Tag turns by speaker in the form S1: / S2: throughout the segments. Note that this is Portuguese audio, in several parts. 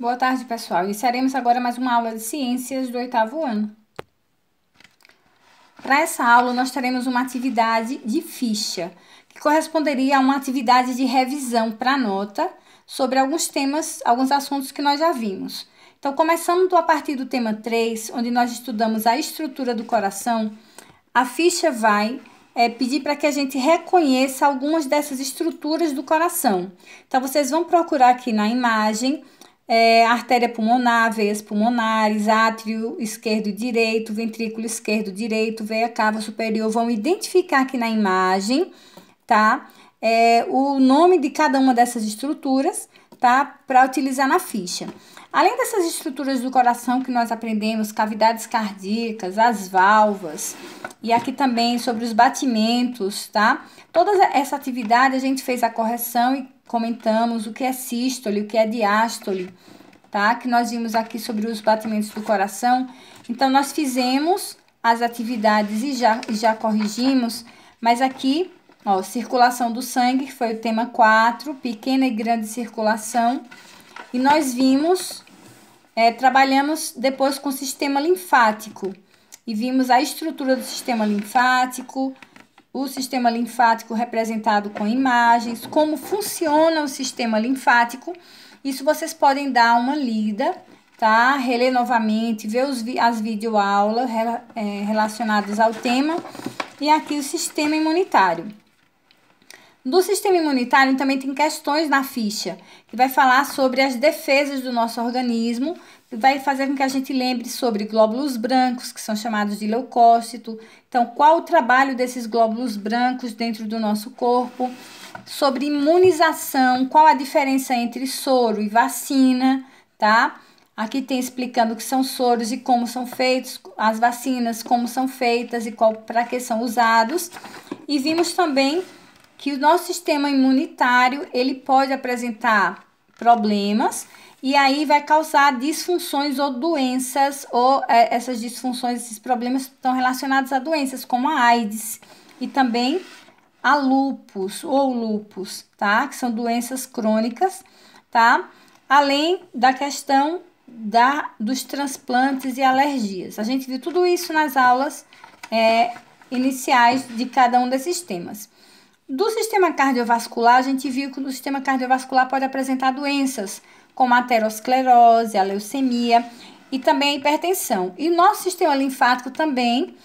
S1: Boa tarde, pessoal. Iniciaremos agora mais uma aula de ciências do oitavo ano. Para essa aula, nós teremos uma atividade de ficha, que corresponderia a uma atividade de revisão para nota sobre alguns temas, alguns assuntos que nós já vimos. Então, começando a partir do tema 3, onde nós estudamos a estrutura do coração, a ficha vai é, pedir para que a gente reconheça algumas dessas estruturas do coração. Então, vocês vão procurar aqui na imagem é, artéria pulmonar, veias pulmonares, átrio esquerdo e direito, ventrículo esquerdo e direito, veia cava superior, vão identificar aqui na imagem, tá? É, o nome de cada uma dessas estruturas, tá? Para utilizar na ficha. Além dessas estruturas do coração que nós aprendemos, cavidades cardíacas, as válvulas, e aqui também sobre os batimentos, tá? Toda essa atividade a gente fez a correção e comentamos o que é sístole, o que é diástole, tá? Que nós vimos aqui sobre os batimentos do coração. Então, nós fizemos as atividades e já, e já corrigimos, mas aqui, ó, circulação do sangue, que foi o tema 4, pequena e grande circulação. E nós vimos, é, trabalhamos depois com o sistema linfático. E vimos a estrutura do sistema linfático, o sistema linfático representado com imagens, como funciona o sistema linfático. Isso vocês podem dar uma lida, tá? Reler novamente, ver os, as videoaulas é, relacionadas ao tema. E aqui o sistema imunitário. Do sistema imunitário também tem questões na ficha, que vai falar sobre as defesas do nosso organismo, vai fazer com que a gente lembre sobre glóbulos brancos, que são chamados de leucócito. Então, qual o trabalho desses glóbulos brancos dentro do nosso corpo? Sobre imunização, qual a diferença entre soro e vacina, tá? Aqui tem explicando o que são soros e como são feitos, as vacinas, como são feitas e para que são usados. E vimos também que o nosso sistema imunitário ele pode apresentar problemas e aí vai causar disfunções ou doenças, ou é, essas disfunções, esses problemas estão relacionados a doenças como a AIDS e também a lupus ou lupus, tá? Que são doenças crônicas, tá? Além da questão da, dos transplantes e alergias. A gente viu tudo isso nas aulas é, iniciais de cada um desses temas. Do sistema cardiovascular, a gente viu que o sistema cardiovascular pode apresentar doenças como a aterosclerose, a leucemia e também a hipertensão. E o nosso sistema linfático também,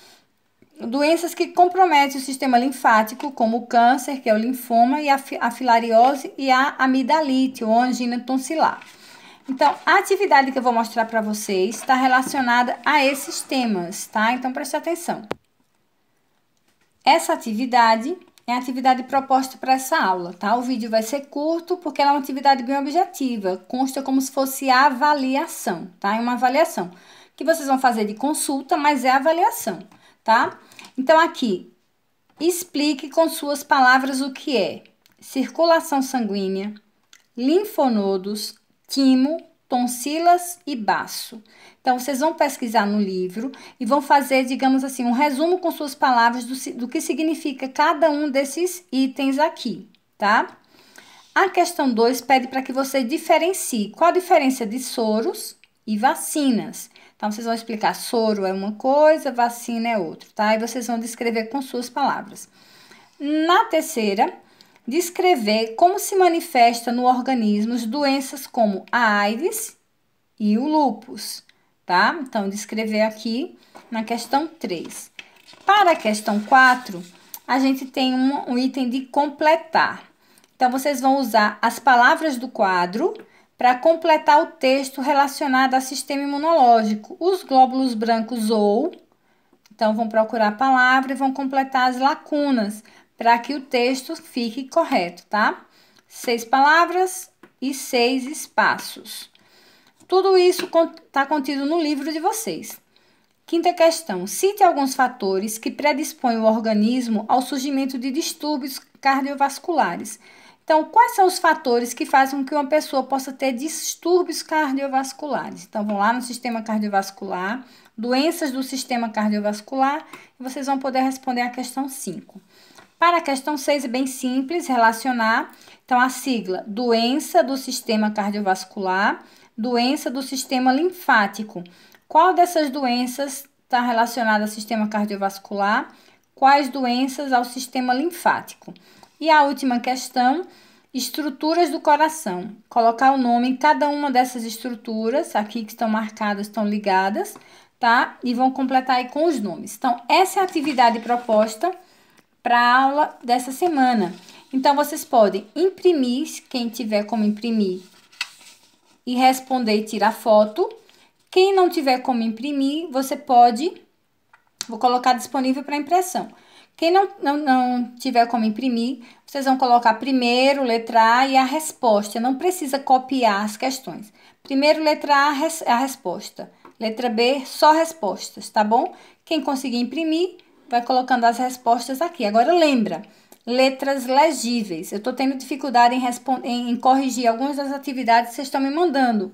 S1: doenças que comprometem o sistema linfático, como o câncer, que é o linfoma, e a, filariose e a amidalite ou angina tonsilar. Então, a atividade que eu vou mostrar para vocês está relacionada a esses temas, tá? Então, preste atenção. Essa atividade é a atividade proposta para essa aula, tá? O vídeo vai ser curto porque ela é uma atividade bem objetiva, consta como se fosse a avaliação, tá? É uma avaliação que vocês vão fazer de consulta, mas é avaliação, tá? Então aqui, explique com suas palavras o que é circulação sanguínea, linfonodos, quimo tonsilas e baço. Então, vocês vão pesquisar no livro e vão fazer, digamos assim, um resumo com suas palavras do, do que significa cada um desses itens aqui, tá? A questão 2 pede para que você diferencie qual a diferença de soros e vacinas. Então, vocês vão explicar: soro é uma coisa, vacina é outra, tá? E vocês vão descrever com suas palavras. Na terceira, descrever como se manifesta no organismo doenças como a AIDS e o lúpus, tá? Então, descrever aqui na questão 3. Para a questão 4, a gente tem um, um item de completar. Então, vocês vão usar as palavras do quadro para completar o texto relacionado ao sistema imunológico, os glóbulos brancos ou. Então, vão procurar a palavra e vão completar as lacunas para que o texto fique correto, tá? Seis palavras e seis espaços. Tudo isso está contido no livro de vocês. Quinta questão: cite alguns fatores que predispõem o organismo ao surgimento de distúrbios cardiovasculares. Então, quais são os fatores que fazem com que uma pessoa possa ter distúrbios cardiovasculares? Então, vão lá no sistema cardiovascular, doenças do sistema cardiovascular, e vocês vão poder responder a questão 5. Para a questão 6 é bem simples relacionar, então a sigla doença do sistema cardiovascular, doença do sistema linfático. Qual dessas doenças está relacionada ao sistema cardiovascular? Quais doenças ao sistema linfático? E a última questão, estruturas do coração. Colocar o nome em cada uma dessas estruturas, aqui que estão marcadas, estão ligadas, tá? E vão completar aí com os nomes. Então, essa é a atividade proposta para a aula dessa semana. Então, vocês podem imprimir, quem tiver como imprimir, e responder e tirar foto. Quem não tiver como imprimir, você pode... Vou colocar disponível para impressão. Quem não, não, não tiver como imprimir, vocês vão colocar primeiro, letra A e a resposta. Não precisa copiar as questões. Primeiro, letra A, a resposta. Letra B, só respostas, tá bom? Quem conseguir imprimir, vai colocando as respostas aqui. Agora lembra, letras legíveis. Eu estou tendo dificuldade em, em, em corrigir algumas das atividades que vocês estão me mandando.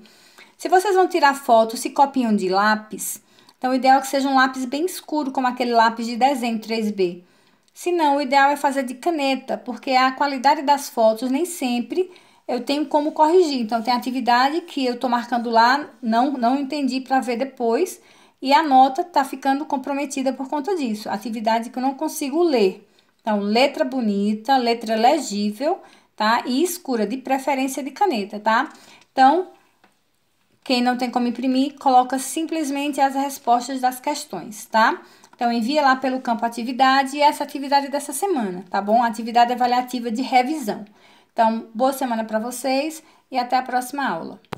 S1: Se vocês vão tirar foto, se copiam de lápis, então o ideal é que seja um lápis bem escuro, como aquele lápis de desenho 3B. Se não, o ideal é fazer de caneta, porque a qualidade das fotos nem sempre eu tenho como corrigir. Então, tem atividade que eu estou marcando lá, não, não entendi para ver depois e a nota está ficando comprometida por conta disso. Atividade que eu não consigo ler. Então, letra bonita, letra legível, tá? E escura, de preferência de caneta, tá? Então, quem não tem como imprimir, coloca simplesmente as respostas das questões, tá? Então, envia lá pelo campo atividade e essa atividade dessa semana, tá bom? Atividade avaliativa de revisão. Então, boa semana para vocês e até a próxima aula.